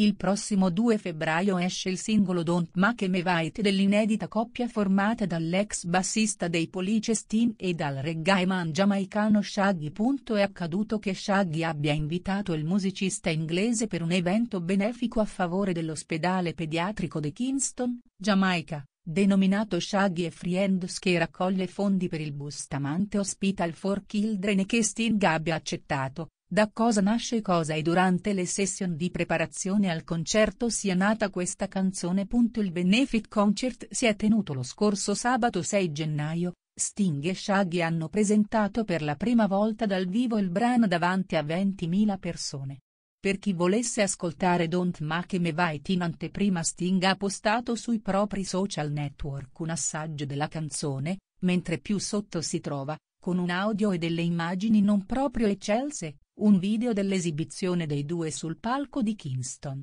Il prossimo 2 febbraio esce il singolo Don't Make Me White dell'inedita coppia formata dall'ex bassista dei Police Steam e dal reggae man giamaicano Shaggy. È accaduto che Shaggy abbia invitato il musicista inglese per un evento benefico a favore dell'ospedale pediatrico di Kingston, Giamaica, denominato Shaggy e Friends che raccoglie fondi per il Bustamante Hospital for Children e che Sting abbia accettato, da cosa nasce cosa e durante le session di preparazione al concerto sia nata questa canzone. Il Benefit Concert si è tenuto lo scorso sabato 6 gennaio, Sting e Shaggy hanno presentato per la prima volta dal vivo il brano davanti a 20.000 persone. Per chi volesse ascoltare Don't Make Me White in anteprima Sting ha postato sui propri social network un assaggio della canzone, mentre più sotto si trova, con un audio e delle immagini non proprio eccelse, un video dell'esibizione dei due sul palco di Kingston.